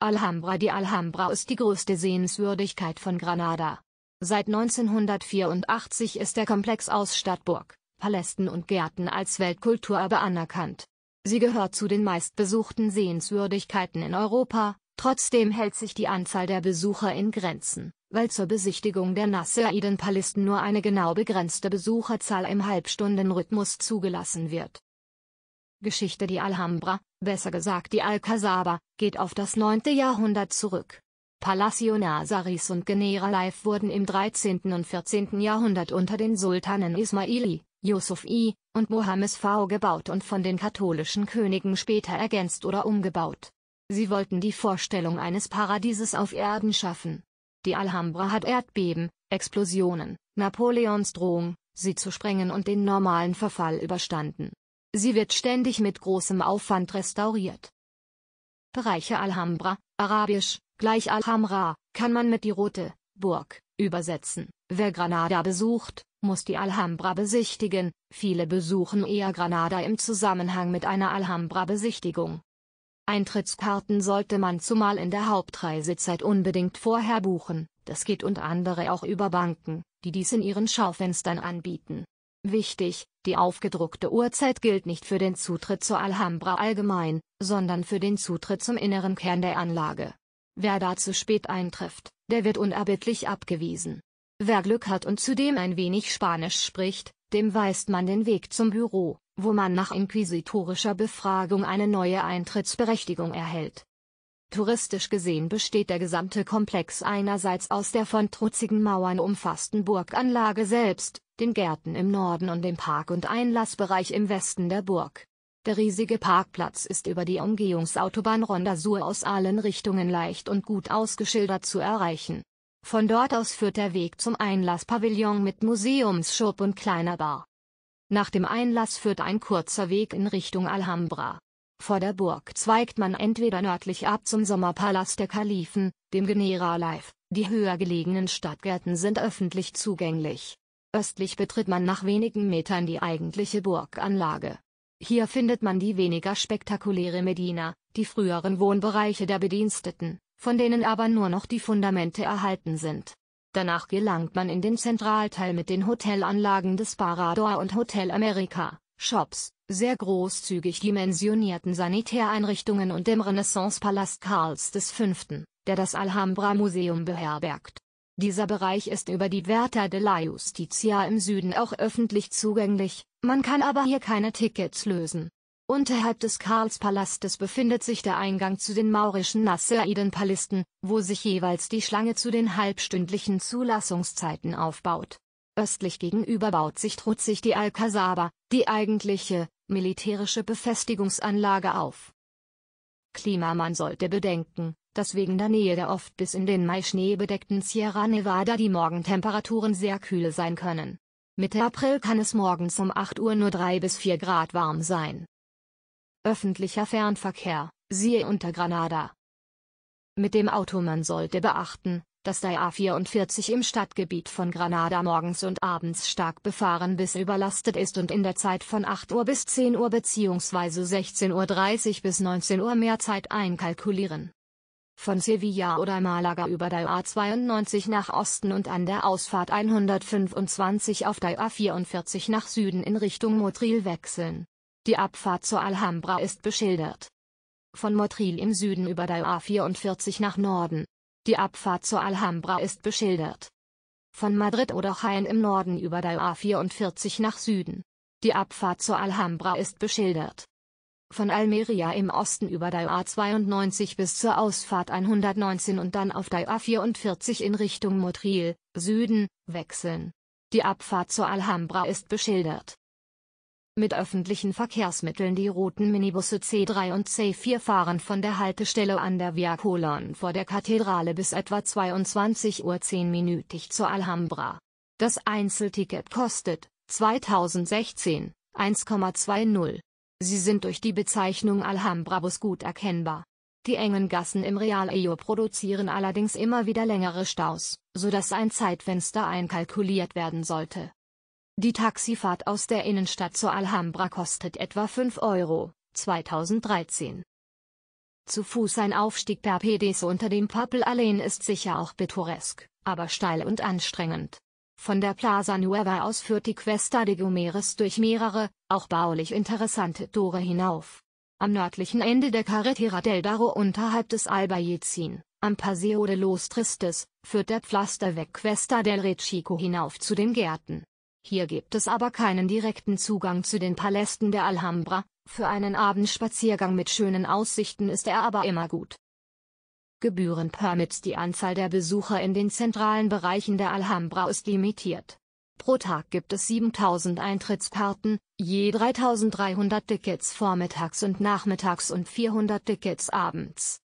Alhambra Die Alhambra ist die größte Sehenswürdigkeit von Granada. Seit 1984 ist der Komplex aus Stadtburg, Palästen und Gärten als Weltkulturerbe anerkannt. Sie gehört zu den meistbesuchten Sehenswürdigkeiten in Europa, trotzdem hält sich die Anzahl der Besucher in Grenzen, weil zur Besichtigung der Nasseriden palästen nur eine genau begrenzte Besucherzahl im Halbstundenrhythmus zugelassen wird. Geschichte Die Alhambra, besser gesagt die Alcazaba, geht auf das 9. Jahrhundert zurück. Palacio Nazaris und Genera Life wurden im 13. und 14. Jahrhundert unter den Sultanen Ismaili, Yusuf I und Mohammed V gebaut und von den katholischen Königen später ergänzt oder umgebaut. Sie wollten die Vorstellung eines Paradieses auf Erden schaffen. Die Alhambra hat Erdbeben, Explosionen, Napoleons Drohung, sie zu sprengen und den normalen Verfall überstanden. Sie wird ständig mit großem Aufwand restauriert. Bereiche Alhambra, arabisch, gleich Alhamra, kann man mit die Rote Burg übersetzen. Wer Granada besucht, muss die Alhambra besichtigen, viele besuchen eher Granada im Zusammenhang mit einer Alhambra-Besichtigung. Eintrittskarten sollte man zumal in der Hauptreisezeit unbedingt vorher buchen, das geht und andere auch über Banken, die dies in ihren Schaufenstern anbieten. Wichtig, die aufgedruckte Uhrzeit gilt nicht für den Zutritt zur Alhambra allgemein, sondern für den Zutritt zum inneren Kern der Anlage. Wer da zu spät eintrifft, der wird unerbittlich abgewiesen. Wer Glück hat und zudem ein wenig Spanisch spricht, dem weist man den Weg zum Büro, wo man nach inquisitorischer Befragung eine neue Eintrittsberechtigung erhält. Touristisch gesehen besteht der gesamte Komplex einerseits aus der von trutzigen Mauern umfassten Burganlage selbst, den Gärten im Norden und dem Park- und Einlassbereich im Westen der Burg. Der riesige Parkplatz ist über die Umgehungsautobahn Rondasur aus allen Richtungen leicht und gut ausgeschildert zu erreichen. Von dort aus führt der Weg zum Einlasspavillon mit Museumsschub und kleiner Bar. Nach dem Einlass führt ein kurzer Weg in Richtung Alhambra. Vor der Burg zweigt man entweder nördlich ab zum Sommerpalast der Kalifen, dem Generalife, die höher gelegenen Stadtgärten sind öffentlich zugänglich. Östlich betritt man nach wenigen Metern die eigentliche Burganlage. Hier findet man die weniger spektakuläre Medina, die früheren Wohnbereiche der Bediensteten, von denen aber nur noch die Fundamente erhalten sind. Danach gelangt man in den Zentralteil mit den Hotelanlagen des Parador und Hotel America, Shops, sehr großzügig dimensionierten Sanitäreinrichtungen und dem Renaissance-Palast Karls V., der das Alhambra-Museum beherbergt. Dieser Bereich ist über die de la Justitia im Süden auch öffentlich zugänglich, man kann aber hier keine Tickets lösen. Unterhalb des Karlspalastes befindet sich der Eingang zu den maurischen Nasseiden-Palästen, wo sich jeweils die Schlange zu den halbstündlichen Zulassungszeiten aufbaut. Östlich gegenüber baut sich trutzig die Alcazaba, die eigentliche, militärische Befestigungsanlage auf. Klimamann sollte bedenken, dass wegen der Nähe der oft bis in den Mai schneebedeckten Sierra Nevada die Morgentemperaturen sehr kühl sein können. Mitte April kann es morgens um 8 Uhr nur 3 bis 4 Grad warm sein. Öffentlicher Fernverkehr, siehe unter Granada. Mit dem Auto man sollte beachten, dass der A44 im Stadtgebiet von Granada morgens und abends stark befahren bis überlastet ist und in der Zeit von 8 Uhr bis 10 Uhr bzw. 16.30 Uhr bis 19 Uhr mehr Zeit einkalkulieren von Sevilla oder Malaga über die A92 nach Osten und an der Ausfahrt 125 auf die A44 nach Süden in Richtung Motril wechseln. Die Abfahrt zur Alhambra ist beschildert. Von Motril im Süden über die A44 nach Norden. Die Abfahrt zur Alhambra ist beschildert. Von Madrid oder Jaén im Norden über die A44 nach Süden. Die Abfahrt zur Alhambra ist beschildert von Almeria im Osten über die A92 bis zur Ausfahrt 119 und dann auf die A44 in Richtung Motril, Süden, wechseln. Die Abfahrt zur Alhambra ist beschildert. Mit öffentlichen Verkehrsmitteln die roten Minibusse C3 und C4 fahren von der Haltestelle an der Via Colon vor der Kathedrale bis etwa 22.10 Uhr minütig zur Alhambra. Das Einzelticket kostet 2016 1,20 Sie sind durch die Bezeichnung Alhambrabus gut erkennbar. Die engen Gassen im Realio produzieren allerdings immer wieder längere Staus, sodass ein Zeitfenster einkalkuliert werden sollte. Die Taxifahrt aus der Innenstadt zur Alhambra kostet etwa 5 Euro, 2013. Zu Fuß ein Aufstieg per Pedes unter dem Pappelalleen ist sicher auch pittoresk, aber steil und anstrengend. Von der Plaza Nueva aus führt die Cuesta de Gomeres durch mehrere, auch baulich interessante Tore hinauf. Am nördlichen Ende der Carretera del Barro unterhalb des Albayezin, am Paseo de los Tristes, führt der Pflasterweg Cuesta del Rechico hinauf zu den Gärten. Hier gibt es aber keinen direkten Zugang zu den Palästen der Alhambra, für einen Abendspaziergang mit schönen Aussichten ist er aber immer gut. Gebührenpermits Die Anzahl der Besucher in den zentralen Bereichen der Alhambra ist limitiert. Pro Tag gibt es 7000 Eintrittskarten, je 3300 Tickets vormittags und nachmittags und 400 Tickets abends.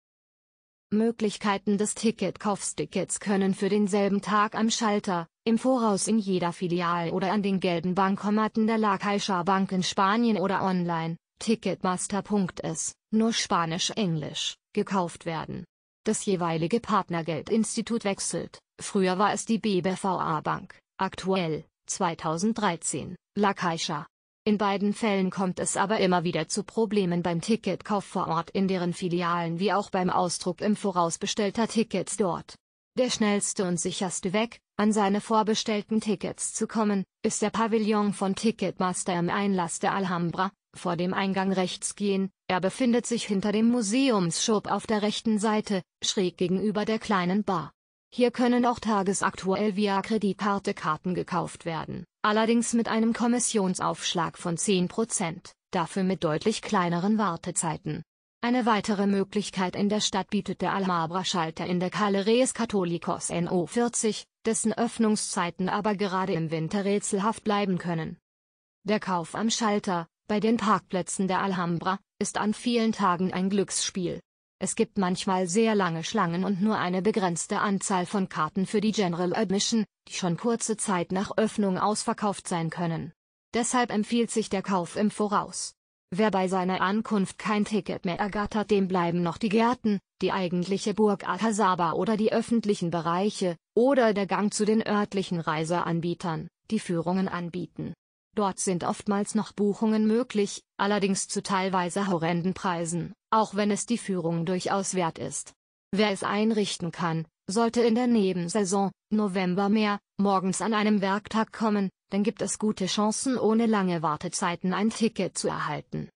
Möglichkeiten des Ticketkaufs Tickets können für denselben Tag am Schalter, im Voraus in jeder Filial oder an den gelben Bankomaten der La Caixa Bank in Spanien oder online, Ticketmaster.es, nur Spanisch-Englisch, gekauft werden das jeweilige Partnergeldinstitut wechselt. Früher war es die BBVA Bank, aktuell 2013 La Caixa. In beiden Fällen kommt es aber immer wieder zu Problemen beim Ticketkauf vor Ort in deren Filialen wie auch beim Ausdruck im Voraus bestellter Tickets dort. Der schnellste und sicherste Weg, an seine vorbestellten Tickets zu kommen, ist der Pavillon von Ticketmaster im Einlass der Alhambra, vor dem Eingang rechts gehen, er befindet sich hinter dem Museumsschub auf der rechten Seite, schräg gegenüber der kleinen Bar. Hier können auch tagesaktuell via Kreditkarte Karten gekauft werden, allerdings mit einem Kommissionsaufschlag von 10%, dafür mit deutlich kleineren Wartezeiten. Eine weitere Möglichkeit in der Stadt bietet der Almabra-Schalter in der Caleres Catholicos NO40, dessen Öffnungszeiten aber gerade im Winter rätselhaft bleiben können. Der Kauf am Schalter, bei den Parkplätzen der Alhambra ist an vielen Tagen ein Glücksspiel. Es gibt manchmal sehr lange Schlangen und nur eine begrenzte Anzahl von Karten für die General Admission, die schon kurze Zeit nach Öffnung ausverkauft sein können. Deshalb empfiehlt sich der Kauf im Voraus. Wer bei seiner Ankunft kein Ticket mehr ergattert, dem bleiben noch die Gärten, die eigentliche Burg Akasaba oder die öffentlichen Bereiche, oder der Gang zu den örtlichen Reiseanbietern, die Führungen anbieten. Dort sind oftmals noch Buchungen möglich, allerdings zu teilweise horrenden Preisen, auch wenn es die Führung durchaus wert ist. Wer es einrichten kann, sollte in der Nebensaison, November mehr, morgens an einem Werktag kommen, dann gibt es gute Chancen ohne lange Wartezeiten ein Ticket zu erhalten.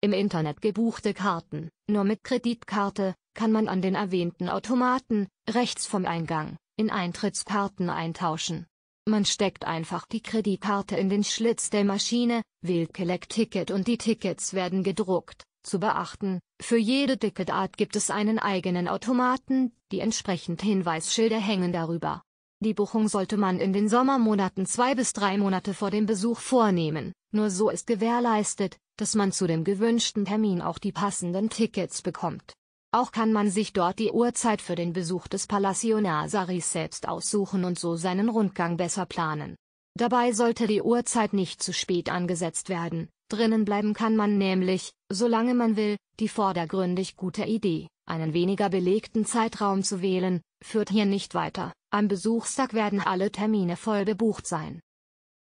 Im Internet gebuchte Karten, nur mit Kreditkarte, kann man an den erwähnten Automaten, rechts vom Eingang, in Eintrittskarten eintauschen. Man steckt einfach die Kreditkarte in den Schlitz der Maschine, wählt Collect Ticket und die Tickets werden gedruckt. Zu beachten, für jede Ticketart gibt es einen eigenen Automaten, die entsprechend Hinweisschilder hängen darüber. Die Buchung sollte man in den Sommermonaten zwei bis drei Monate vor dem Besuch vornehmen, nur so ist gewährleistet, dass man zu dem gewünschten Termin auch die passenden Tickets bekommt. Auch kann man sich dort die Uhrzeit für den Besuch des Palacio Nazaris selbst aussuchen und so seinen Rundgang besser planen. Dabei sollte die Uhrzeit nicht zu spät angesetzt werden, drinnen bleiben kann man nämlich, solange man will, die vordergründig gute Idee, einen weniger belegten Zeitraum zu wählen, führt hier nicht weiter, am Besuchstag werden alle Termine voll bebucht sein.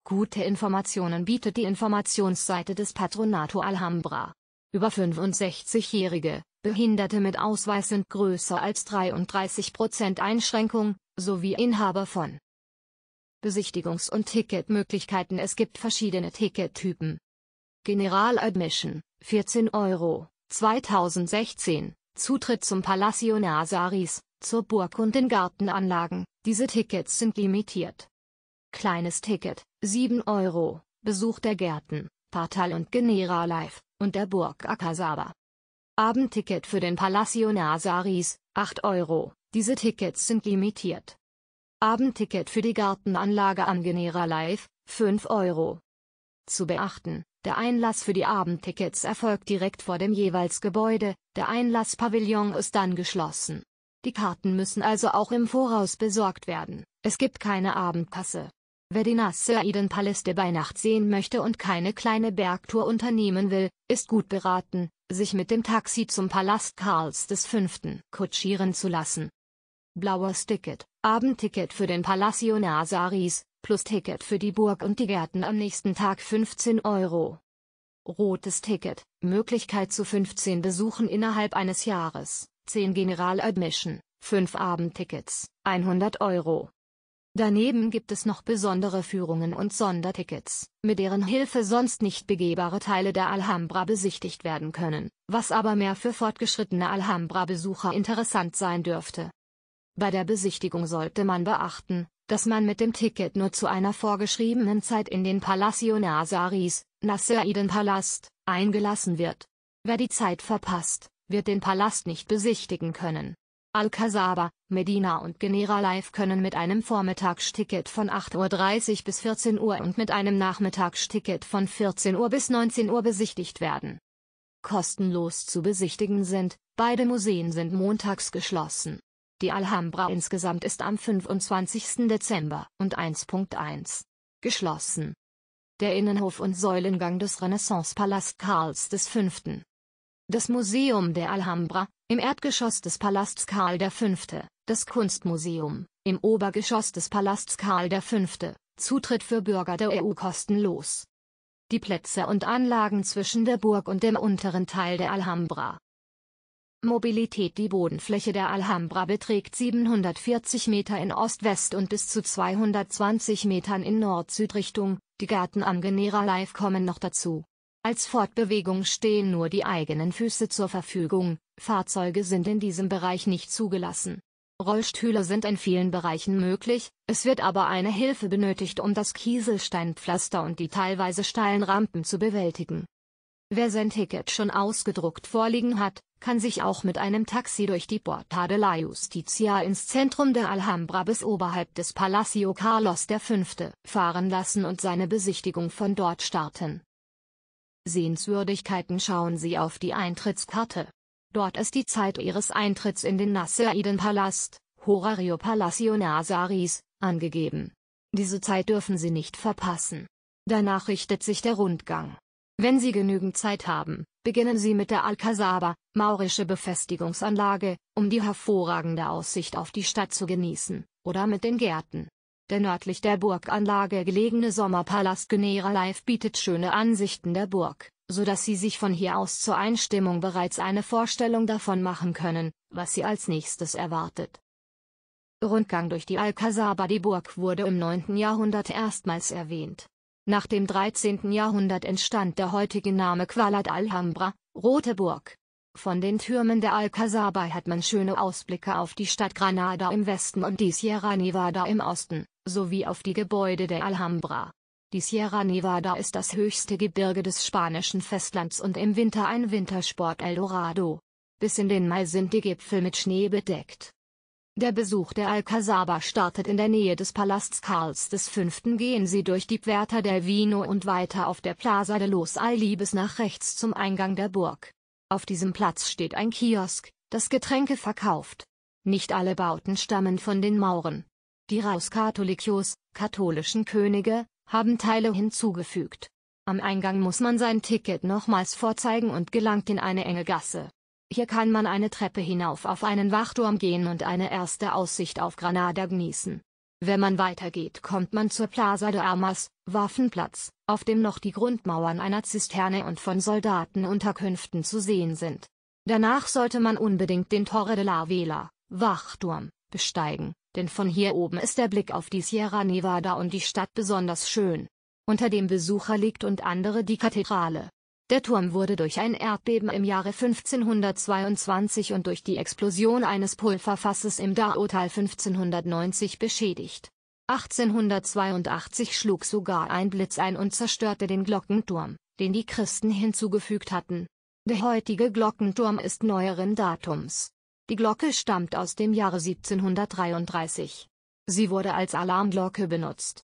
Gute Informationen bietet die Informationsseite des Patronato Alhambra. Über 65-Jährige, Behinderte mit Ausweis sind größer als 33% Einschränkung, sowie Inhaber von Besichtigungs- und Ticketmöglichkeiten. Es gibt verschiedene Tickettypen. General Admission, 14 Euro, 2016, Zutritt zum Palacio Nazaris, zur Burg und den Gartenanlagen, diese Tickets sind limitiert. Kleines Ticket, 7 Euro, Besuch der Gärten, Partal und General Live, und der Burg Akasaba. Abendticket für den Palacio Nazaris, 8 Euro, diese Tickets sind limitiert. Abendticket für die Gartenanlage Genera Live, 5 Euro. Zu beachten, der Einlass für die Abendtickets erfolgt direkt vor dem jeweils Gebäude, der Einlasspavillon ist dann geschlossen. Die Karten müssen also auch im Voraus besorgt werden, es gibt keine Abendkasse. Wer die den Assaidenpalast bei Nacht sehen möchte und keine kleine Bergtour unternehmen will, ist gut beraten, sich mit dem Taxi zum Palast Karls V. kutschieren zu lassen. Blaues Ticket, Abendticket für den Palacio Nazaris, plus Ticket für die Burg und die Gärten am nächsten Tag 15 Euro. Rotes Ticket, Möglichkeit zu 15 Besuchen innerhalb eines Jahres, 10 General Admission, 5 Abendtickets, 100 Euro. Daneben gibt es noch besondere Führungen und Sondertickets, mit deren Hilfe sonst nicht begehbare Teile der Alhambra besichtigt werden können, was aber mehr für fortgeschrittene Alhambra-Besucher interessant sein dürfte. Bei der Besichtigung sollte man beachten, dass man mit dem Ticket nur zu einer vorgeschriebenen Zeit in den Palacio Nazaris, Nasseiden-Palast, eingelassen wird. Wer die Zeit verpasst, wird den Palast nicht besichtigen können. Al-Kasaba, Medina und Genera Live können mit einem Vormittagsticket von 8.30 Uhr bis 14 Uhr und mit einem Nachmittagsticket von 14 Uhr bis 19 Uhr besichtigt werden. Kostenlos zu besichtigen sind, beide Museen sind montags geschlossen. Die Alhambra insgesamt ist am 25. Dezember und 1.1 geschlossen. Der Innenhof und Säulengang des Renaissance-Palast Karls V. Das Museum der Alhambra, im Erdgeschoss des Palasts Karl V., das Kunstmuseum, im Obergeschoss des Palasts Karl V., Zutritt für Bürger der EU kostenlos. Die Plätze und Anlagen zwischen der Burg und dem unteren Teil der Alhambra. Mobilität Die Bodenfläche der Alhambra beträgt 740 Meter in Ost-West und bis zu 220 Metern in Nord-Süd-Richtung, die Gärten am Genera live kommen noch dazu. Als Fortbewegung stehen nur die eigenen Füße zur Verfügung, Fahrzeuge sind in diesem Bereich nicht zugelassen. Rollstühle sind in vielen Bereichen möglich, es wird aber eine Hilfe benötigt, um das Kieselsteinpflaster und die teilweise steilen Rampen zu bewältigen. Wer sein Ticket schon ausgedruckt vorliegen hat, kann sich auch mit einem Taxi durch die Porta de la Justicia ins Zentrum der Alhambra bis oberhalb des Palacio Carlos V. fahren lassen und seine Besichtigung von dort starten. Sehenswürdigkeiten schauen Sie auf die Eintrittskarte. Dort ist die Zeit Ihres Eintritts in den nasseriden palast Horario Palacio Nazaris, angegeben. Diese Zeit dürfen Sie nicht verpassen. Danach richtet sich der Rundgang. Wenn Sie genügend Zeit haben, beginnen Sie mit der Alcazaba, maurische Befestigungsanlage, um die hervorragende Aussicht auf die Stadt zu genießen, oder mit den Gärten. Der nördlich der Burganlage gelegene Sommerpalast Genera Live bietet schöne Ansichten der Burg, so dass Sie sich von hier aus zur Einstimmung bereits eine Vorstellung davon machen können, was Sie als nächstes erwartet. Rundgang durch die Alcazaba Die Burg wurde im 9. Jahrhundert erstmals erwähnt. Nach dem 13. Jahrhundert entstand der heutige Name Qualat Alhambra, Rote Burg. Von den Türmen der Alcazaba hat man schöne Ausblicke auf die Stadt Granada im Westen und die Sierra Nevada im Osten sowie auf die Gebäude der Alhambra. Die Sierra Nevada ist das höchste Gebirge des spanischen Festlands und im Winter ein Wintersport Eldorado. Bis in den Mai sind die Gipfel mit Schnee bedeckt. Der Besuch der Alcazaba startet in der Nähe des Palasts Karls V. Gehen Sie durch die Puerta del Vino und weiter auf der Plaza de los Alibes nach rechts zum Eingang der Burg. Auf diesem Platz steht ein Kiosk, das Getränke verkauft. Nicht alle Bauten stammen von den Mauren. Die Rauskatholikos, katholischen Könige, haben Teile hinzugefügt. Am Eingang muss man sein Ticket nochmals vorzeigen und gelangt in eine enge Gasse. Hier kann man eine Treppe hinauf auf einen Wachturm gehen und eine erste Aussicht auf Granada genießen. Wenn man weitergeht, kommt man zur Plaza de Armas, Waffenplatz, auf dem noch die Grundmauern einer Zisterne und von Soldatenunterkünften zu sehen sind. Danach sollte man unbedingt den Torre de la Vela, Wachturm, besteigen, denn von hier oben ist der Blick auf die Sierra Nevada und die Stadt besonders schön. Unter dem Besucher liegt und andere die Kathedrale. Der Turm wurde durch ein Erdbeben im Jahre 1522 und durch die Explosion eines Pulverfasses im Daotal 1590 beschädigt. 1882 schlug sogar ein Blitz ein und zerstörte den Glockenturm, den die Christen hinzugefügt hatten. Der heutige Glockenturm ist neueren Datums. Die Glocke stammt aus dem Jahre 1733. Sie wurde als Alarmglocke benutzt.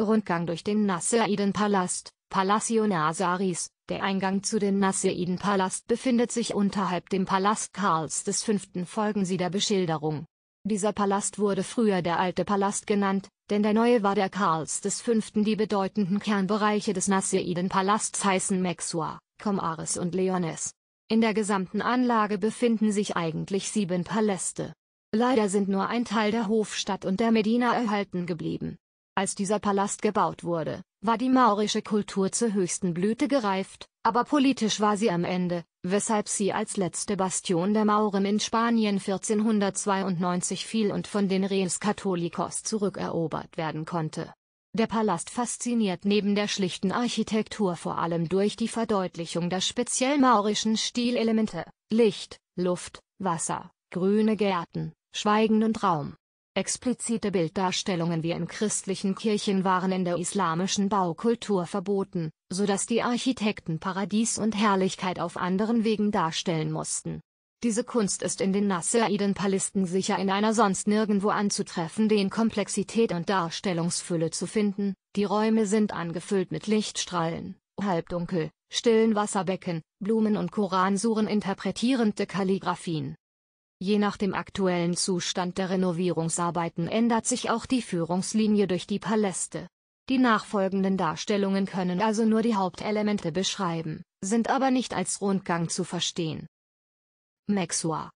Rundgang durch den nasseiden Palacio Nazaris, der Eingang zu dem nasseiden befindet sich unterhalb dem Palast Karls V. Folgen Sie der Beschilderung. Dieser Palast wurde früher der alte Palast genannt, denn der neue war der Karls V. Die bedeutenden Kernbereiche des nasseiden heißen Mexua, Comares und Leones. In der gesamten Anlage befinden sich eigentlich sieben Paläste. Leider sind nur ein Teil der Hofstadt und der Medina erhalten geblieben. Als dieser Palast gebaut wurde, war die maurische Kultur zur höchsten Blüte gereift, aber politisch war sie am Ende, weshalb sie als letzte Bastion der Mauren in Spanien 1492 fiel und von den Reis Catholicos zurückerobert werden konnte. Der Palast fasziniert neben der schlichten Architektur vor allem durch die Verdeutlichung der speziell maurischen Stilelemente, Licht, Luft, Wasser, grüne Gärten, Schweigen und Raum. Explizite Bilddarstellungen wie in christlichen Kirchen waren in der islamischen Baukultur verboten, so dass die Architekten Paradies und Herrlichkeit auf anderen Wegen darstellen mussten diese Kunst ist in den nasseriden palisten sicher in einer sonst nirgendwo anzutreffen, den Komplexität und Darstellungsfülle zu finden, die Räume sind angefüllt mit Lichtstrahlen, halbdunkel, stillen Wasserbecken, Blumen und Koransuren interpretierende Kalligraphien. Je nach dem aktuellen Zustand der Renovierungsarbeiten ändert sich auch die Führungslinie durch die Paläste. Die nachfolgenden Darstellungen können also nur die Hauptelemente beschreiben, sind aber nicht als Rundgang zu verstehen. Mexua.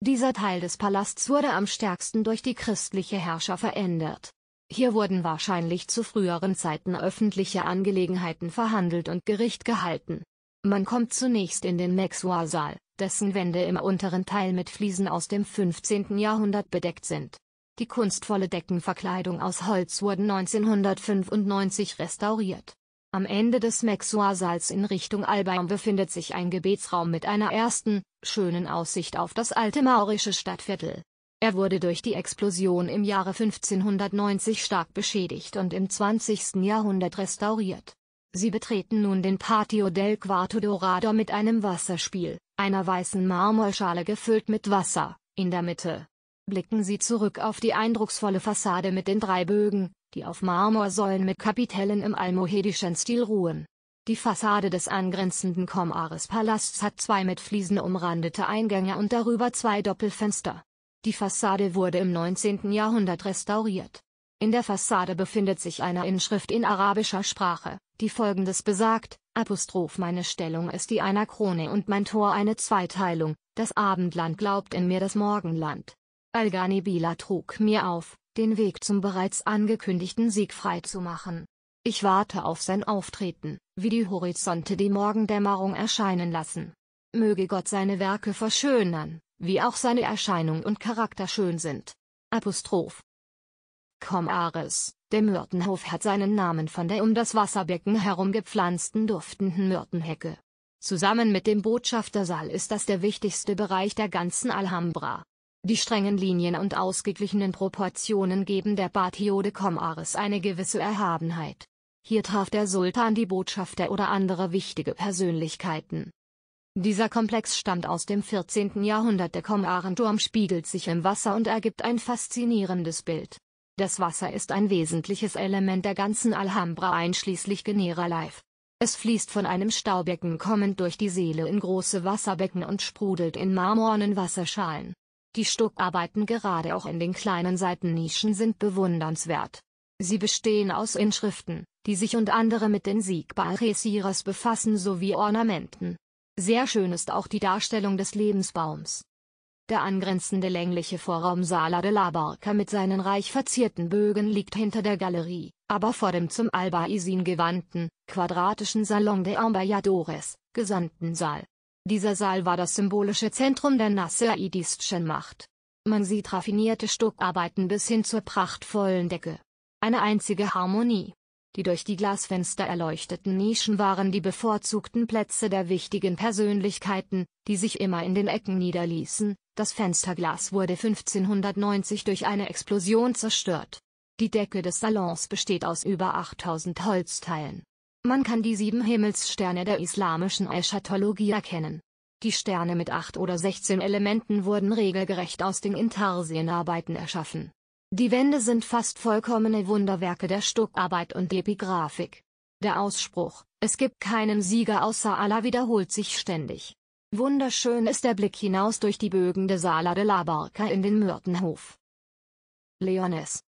Dieser Teil des Palasts wurde am stärksten durch die christliche Herrscher verändert. Hier wurden wahrscheinlich zu früheren Zeiten öffentliche Angelegenheiten verhandelt und Gericht gehalten. Man kommt zunächst in den Mexua-Saal, dessen Wände im unteren Teil mit Fliesen aus dem 15. Jahrhundert bedeckt sind. Die kunstvolle Deckenverkleidung aus Holz wurden 1995 restauriert. Am Ende des Mexuasaals in Richtung Albaum befindet sich ein Gebetsraum mit einer ersten, schönen Aussicht auf das alte maurische Stadtviertel. Er wurde durch die Explosion im Jahre 1590 stark beschädigt und im 20. Jahrhundert restauriert. Sie betreten nun den Patio del Quarto Dorado mit einem Wasserspiel, einer weißen Marmorschale gefüllt mit Wasser, in der Mitte blicken Sie zurück auf die eindrucksvolle Fassade mit den drei Bögen, die auf Marmorsäulen mit Kapitellen im almohedischen Stil ruhen. Die Fassade des angrenzenden komares palasts hat zwei mit Fliesen umrandete Eingänge und darüber zwei Doppelfenster. Die Fassade wurde im 19. Jahrhundert restauriert. In der Fassade befindet sich eine Inschrift in arabischer Sprache, die folgendes besagt, Apostroph meine Stellung ist die einer Krone und mein Tor eine Zweiteilung, das Abendland glaubt in mir das Morgenland. Algani Bila trug mir auf, den Weg zum bereits angekündigten Sieg freizumachen. Ich warte auf sein Auftreten, wie die Horizonte die Morgendämmerung erscheinen lassen. Möge Gott seine Werke verschönern, wie auch seine Erscheinung und Charakter schön sind. Apostroph. Komm Ares, der Myrtenhof hat seinen Namen von der um das Wasserbecken herum gepflanzten duftenden Myrtenhecke. Zusammen mit dem Botschaftersaal ist das der wichtigste Bereich der ganzen Alhambra. Die strengen Linien und ausgeglichenen Proportionen geben der Batiode Comares eine gewisse Erhabenheit. Hier traf der Sultan die Botschafter oder andere wichtige Persönlichkeiten. Dieser Komplex stammt aus dem 14. Jahrhundert. Der Komarenturm spiegelt sich im Wasser und ergibt ein faszinierendes Bild. Das Wasser ist ein wesentliches Element der ganzen Alhambra einschließlich Genera Life. Es fließt von einem Staubecken kommend durch die Seele in große Wasserbecken und sprudelt in marmornen Wasserschalen. Die Stuckarbeiten gerade auch in den kleinen Seitennischen sind bewundernswert. Sie bestehen aus Inschriften, die sich und andere mit den Sigbaresirers befassen sowie Ornamenten. Sehr schön ist auch die Darstellung des Lebensbaums. Der angrenzende längliche Vorraum Sala de la Barca mit seinen reich verzierten Bögen liegt hinter der Galerie, aber vor dem zum Alba Isin gewandten, quadratischen Salon de Amballadores, Gesandtensaal, dieser Saal war das symbolische Zentrum der nasseidischen Macht. Man sieht raffinierte Stuckarbeiten bis hin zur prachtvollen Decke. Eine einzige Harmonie. Die durch die Glasfenster erleuchteten Nischen waren die bevorzugten Plätze der wichtigen Persönlichkeiten, die sich immer in den Ecken niederließen, das Fensterglas wurde 1590 durch eine Explosion zerstört. Die Decke des Salons besteht aus über 8000 Holzteilen. Man kann die sieben Himmelssterne der islamischen Eschatologie erkennen. Die Sterne mit acht oder sechzehn Elementen wurden regelgerecht aus den Intarsienarbeiten erschaffen. Die Wände sind fast vollkommene Wunderwerke der Stuckarbeit und Epigraphik. Der Ausspruch, es gibt keinen Sieger außer Allah wiederholt sich ständig. Wunderschön ist der Blick hinaus durch die Bögen der Sala de la Barca in den Myrtenhof. Leones.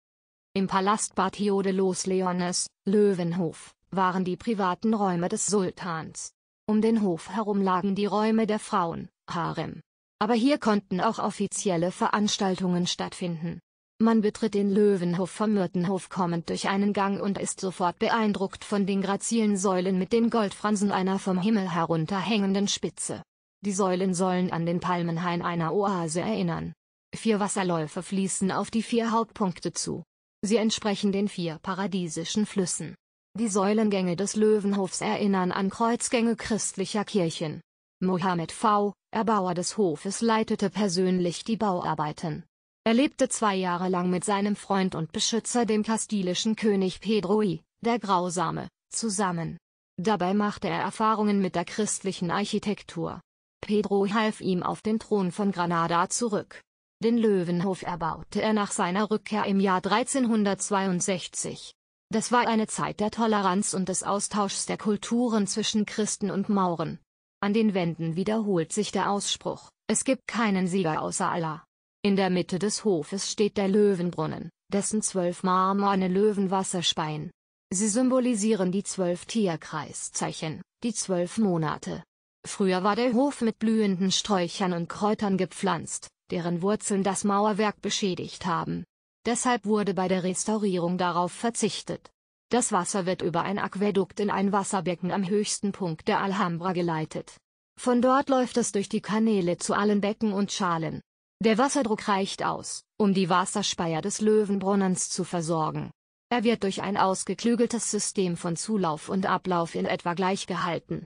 Im Palast Batio de los Leones, Löwenhof waren die privaten Räume des Sultans. Um den Hof herum lagen die Räume der Frauen, Harem. Aber hier konnten auch offizielle Veranstaltungen stattfinden. Man betritt den Löwenhof vom Myrtenhof kommend durch einen Gang und ist sofort beeindruckt von den grazilen Säulen mit den Goldfransen einer vom Himmel herunterhängenden Spitze. Die Säulen sollen an den Palmenhain einer Oase erinnern. Vier Wasserläufe fließen auf die vier Hauptpunkte zu. Sie entsprechen den vier paradiesischen Flüssen. Die Säulengänge des Löwenhofs erinnern an Kreuzgänge christlicher Kirchen. Mohammed V., Erbauer des Hofes leitete persönlich die Bauarbeiten. Er lebte zwei Jahre lang mit seinem Freund und Beschützer dem kastilischen König Pedro I, der Grausame, zusammen. Dabei machte er Erfahrungen mit der christlichen Architektur. Pedro half ihm auf den Thron von Granada zurück. Den Löwenhof erbaute er nach seiner Rückkehr im Jahr 1362. Das war eine Zeit der Toleranz und des Austauschs der Kulturen zwischen Christen und Mauren. An den Wänden wiederholt sich der Ausspruch, es gibt keinen Sieger außer Allah. In der Mitte des Hofes steht der Löwenbrunnen, dessen zwölf marmorne Löwenwasser speien. Sie symbolisieren die zwölf Tierkreiszeichen, die zwölf Monate. Früher war der Hof mit blühenden Sträuchern und Kräutern gepflanzt, deren Wurzeln das Mauerwerk beschädigt haben. Deshalb wurde bei der Restaurierung darauf verzichtet. Das Wasser wird über ein Aquädukt in ein Wasserbecken am höchsten Punkt der Alhambra geleitet. Von dort läuft es durch die Kanäle zu allen Becken und Schalen. Der Wasserdruck reicht aus, um die Wasserspeier des Löwenbrunnens zu versorgen. Er wird durch ein ausgeklügeltes System von Zulauf und Ablauf in etwa gleich gehalten.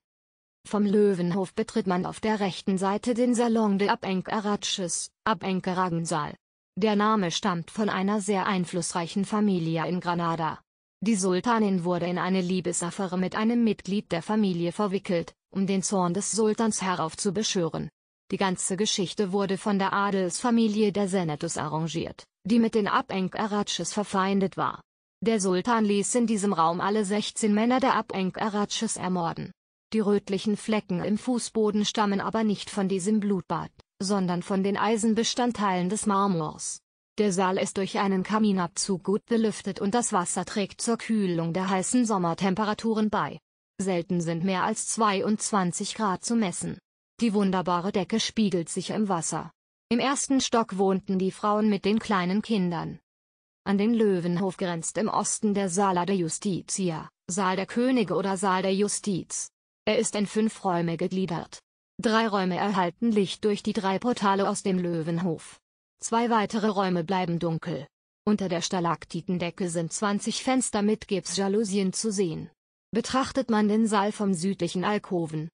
Vom Löwenhof betritt man auf der rechten Seite den Salon de Abenkeratschis, Abenkeragensaal. Der Name stammt von einer sehr einflussreichen Familie in Granada. Die Sultanin wurde in eine Liebesaffäre mit einem Mitglied der Familie verwickelt, um den Zorn des Sultans heraufzubeschwören. Die ganze Geschichte wurde von der Adelsfamilie der Senetus arrangiert, die mit den Abengaratsches verfeindet war. Der Sultan ließ in diesem Raum alle 16 Männer der Abengaratsches ermorden. Die rötlichen Flecken im Fußboden stammen aber nicht von diesem Blutbad, sondern von den Eisenbestandteilen des Marmors. Der Saal ist durch einen Kaminabzug gut belüftet und das Wasser trägt zur Kühlung der heißen Sommertemperaturen bei. Selten sind mehr als 22 Grad zu messen. Die wunderbare Decke spiegelt sich im Wasser. Im ersten Stock wohnten die Frauen mit den kleinen Kindern. An den Löwenhof grenzt im Osten der Sala de Justitia, Saal der Könige oder Saal der Justiz. Er ist in fünf Räume gegliedert. Drei Räume erhalten Licht durch die drei Portale aus dem Löwenhof. Zwei weitere Räume bleiben dunkel. Unter der Stalaktitendecke sind 20 Fenster mit Gipsjalousien zu sehen. Betrachtet man den Saal vom südlichen Alkoven.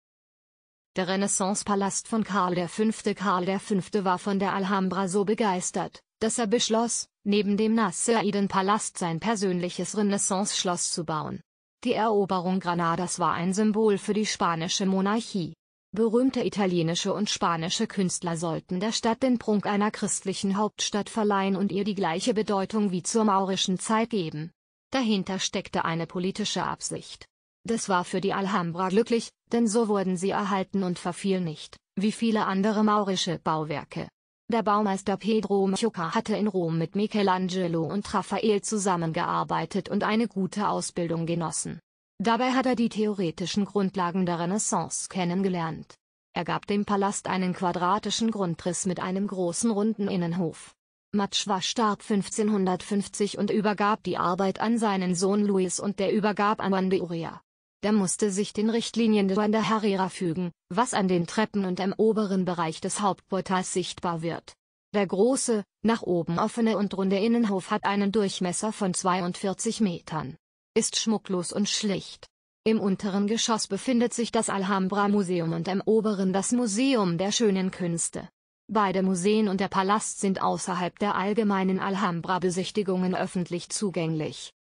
Der Renaissance-Palast von Karl V. Karl V. war von der Alhambra so begeistert, dass er beschloss, neben dem nasseriden palast sein persönliches Renaissance-Schloss zu bauen. Die Eroberung Granadas war ein Symbol für die spanische Monarchie. Berühmte italienische und spanische Künstler sollten der Stadt den Prunk einer christlichen Hauptstadt verleihen und ihr die gleiche Bedeutung wie zur maurischen Zeit geben. Dahinter steckte eine politische Absicht. Das war für die Alhambra glücklich, denn so wurden sie erhalten und verfiel nicht, wie viele andere maurische Bauwerke. Der Baumeister Pedro Machuca hatte in Rom mit Michelangelo und Raffael zusammengearbeitet und eine gute Ausbildung genossen. Dabei hat er die theoretischen Grundlagen der Renaissance kennengelernt. Er gab dem Palast einen quadratischen Grundriss mit einem großen runden Innenhof. Matschwa starb 1550 und übergab die Arbeit an seinen Sohn Luis und der übergab an Juan de Uria. Der musste sich den Richtlinien de Juan de Herrera fügen, was an den Treppen und im oberen Bereich des Hauptportals sichtbar wird. Der große, nach oben offene und runde Innenhof hat einen Durchmesser von 42 Metern ist schmucklos und schlicht. Im unteren Geschoss befindet sich das Alhambra-Museum und im oberen das Museum der schönen Künste. Beide Museen und der Palast sind außerhalb der allgemeinen Alhambra-Besichtigungen öffentlich zugänglich.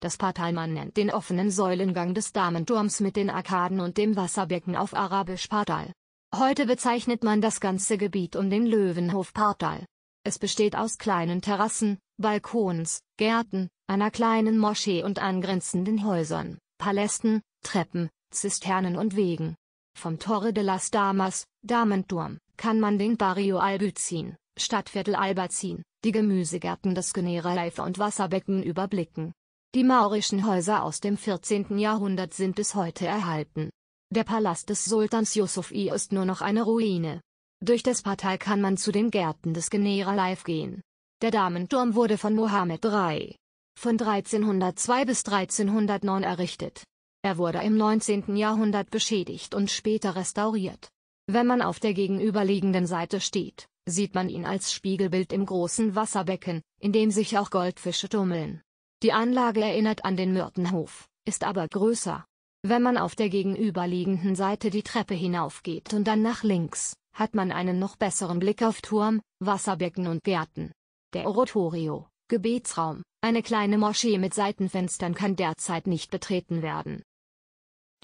Das Partalman nennt den offenen Säulengang des Damenturms mit den Arkaden und dem Wasserbecken auf Arabisch Partal. Heute bezeichnet man das ganze Gebiet um den Löwenhof Partal. Es besteht aus kleinen Terrassen, Balkons, Gärten, einer kleinen Moschee und angrenzenden Häusern, Palästen, Treppen, Zisternen und Wegen. Vom Torre de las Damas, Damenturm, kann man den Barrio Albizin, Stadtviertel Albazin, die Gemüsegärten des Generalife und Wasserbecken überblicken. Die maurischen Häuser aus dem 14. Jahrhundert sind bis heute erhalten. Der Palast des Sultans Yusuf I ist nur noch eine Ruine. Durch das Partei kann man zu den Gärten des Generalife gehen. Der Damenturm wurde von Mohammed III von 1302 bis 1309 errichtet. Er wurde im 19. Jahrhundert beschädigt und später restauriert. Wenn man auf der gegenüberliegenden Seite steht, sieht man ihn als Spiegelbild im großen Wasserbecken, in dem sich auch Goldfische tummeln. Die Anlage erinnert an den Myrtenhof, ist aber größer. Wenn man auf der gegenüberliegenden Seite die Treppe hinaufgeht und dann nach links, hat man einen noch besseren Blick auf Turm, Wasserbecken und Gärten. Der Oratorio, Gebetsraum. Eine kleine Moschee mit Seitenfenstern kann derzeit nicht betreten werden.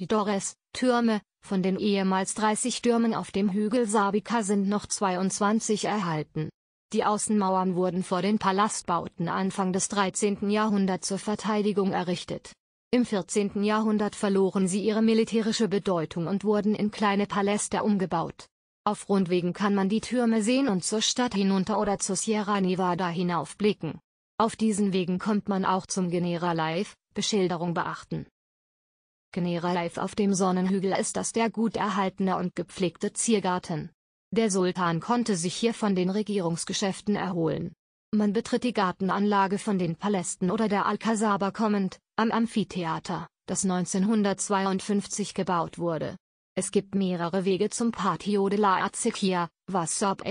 Die Dores, Türme, von den ehemals 30 Türmen auf dem Hügel Sabika sind noch 22 erhalten. Die Außenmauern wurden vor den Palastbauten Anfang des 13. Jahrhunderts zur Verteidigung errichtet. Im 14. Jahrhundert verloren sie ihre militärische Bedeutung und wurden in kleine Paläste umgebaut. Auf Rundwegen kann man die Türme sehen und zur Stadt hinunter oder zur Sierra Nevada hinaufblicken. Auf diesen Wegen kommt man auch zum Genera Live, Beschilderung beachten. Genera Live auf dem Sonnenhügel ist das der gut erhaltene und gepflegte Ziergarten. Der Sultan konnte sich hier von den Regierungsgeschäften erholen. Man betritt die Gartenanlage von den Palästen oder der Alcazaba kommend, am Amphitheater, das 1952 gebaut wurde. Es gibt mehrere Wege zum Patio de la Azequia, wasserb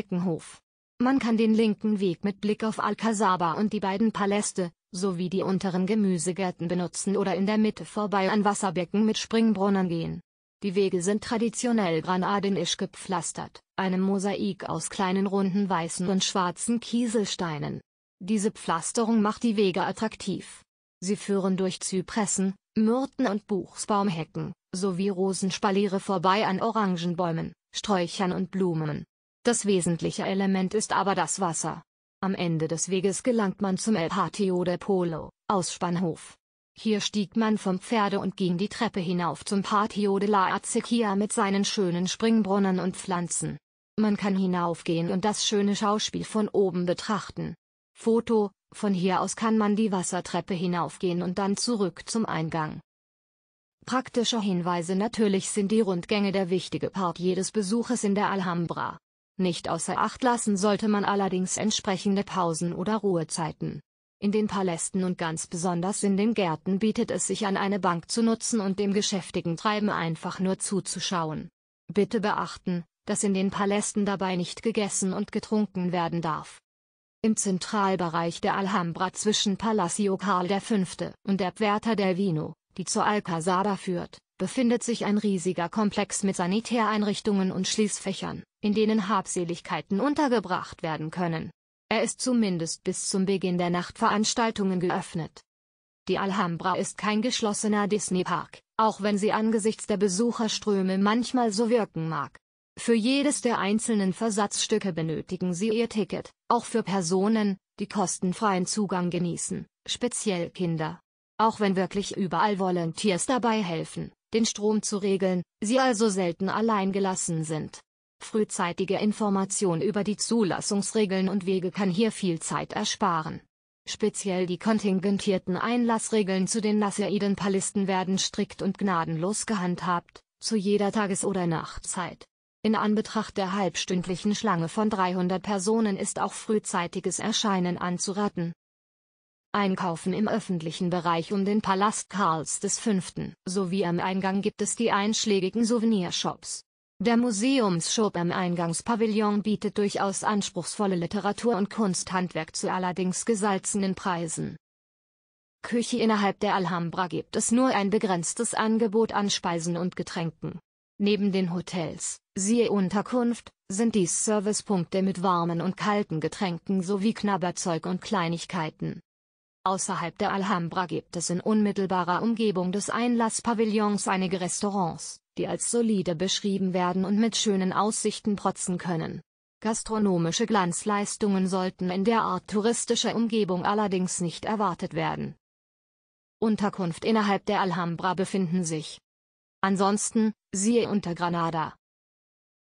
man kann den linken Weg mit Blick auf Al-Kasaba und die beiden Paläste, sowie die unteren Gemüsegärten benutzen oder in der Mitte vorbei an Wasserbecken mit Springbrunnen gehen. Die Wege sind traditionell granadinisch gepflastert, einem Mosaik aus kleinen runden weißen und schwarzen Kieselsteinen. Diese Pflasterung macht die Wege attraktiv. Sie führen durch Zypressen, Myrten und Buchsbaumhecken, sowie Rosenspaliere vorbei an Orangenbäumen, Sträuchern und Blumen. Das wesentliche Element ist aber das Wasser. Am Ende des Weges gelangt man zum El Patio de Polo, aus Spannhof. Hier stieg man vom Pferde und ging die Treppe hinauf zum Patio de la Acequia mit seinen schönen Springbrunnen und Pflanzen. Man kann hinaufgehen und das schöne Schauspiel von oben betrachten. Foto, von hier aus kann man die Wassertreppe hinaufgehen und dann zurück zum Eingang. Praktische Hinweise natürlich sind die Rundgänge der wichtige Part jedes Besuches in der Alhambra. Nicht außer Acht lassen sollte man allerdings entsprechende Pausen oder Ruhezeiten. In den Palästen und ganz besonders in den Gärten bietet es sich an, eine Bank zu nutzen und dem geschäftigen Treiben einfach nur zuzuschauen. Bitte beachten, dass in den Palästen dabei nicht gegessen und getrunken werden darf. Im Zentralbereich der Alhambra zwischen Palacio Karl V. und der Puerta del Vino, die zur Alcazada führt, befindet sich ein riesiger Komplex mit Sanitäreinrichtungen und Schließfächern, in denen Habseligkeiten untergebracht werden können. Er ist zumindest bis zum Beginn der Nachtveranstaltungen geöffnet. Die Alhambra ist kein geschlossener Disney-Park, auch wenn sie angesichts der Besucherströme manchmal so wirken mag. Für jedes der einzelnen Versatzstücke benötigen Sie Ihr Ticket, auch für Personen, die kostenfreien Zugang genießen, speziell Kinder. Auch wenn wirklich überall Volunteers dabei helfen, den Strom zu regeln, sie also selten allein gelassen sind. Frühzeitige Information über die Zulassungsregeln und Wege kann hier viel Zeit ersparen. Speziell die kontingentierten Einlassregeln zu den nasseriden palisten werden strikt und gnadenlos gehandhabt, zu jeder Tages- oder Nachtzeit. In Anbetracht der halbstündlichen Schlange von 300 Personen ist auch frühzeitiges Erscheinen anzuraten, Einkaufen im öffentlichen Bereich um den Palast Karls V. sowie am Eingang gibt es die einschlägigen Souvenirshops. Der Museumsshop am Eingangspavillon bietet durchaus anspruchsvolle Literatur und Kunsthandwerk zu allerdings gesalzenen Preisen. Küche innerhalb der Alhambra gibt es nur ein begrenztes Angebot an Speisen und Getränken. Neben den Hotels, siehe Unterkunft, sind dies Servicepunkte mit warmen und kalten Getränken sowie Knabberzeug und Kleinigkeiten. Außerhalb der Alhambra gibt es in unmittelbarer Umgebung des Einlasspavillons einige Restaurants, die als solide beschrieben werden und mit schönen Aussichten protzen können. Gastronomische Glanzleistungen sollten in der Art touristischer Umgebung allerdings nicht erwartet werden. Unterkunft innerhalb der Alhambra befinden sich. Ansonsten, siehe unter Granada.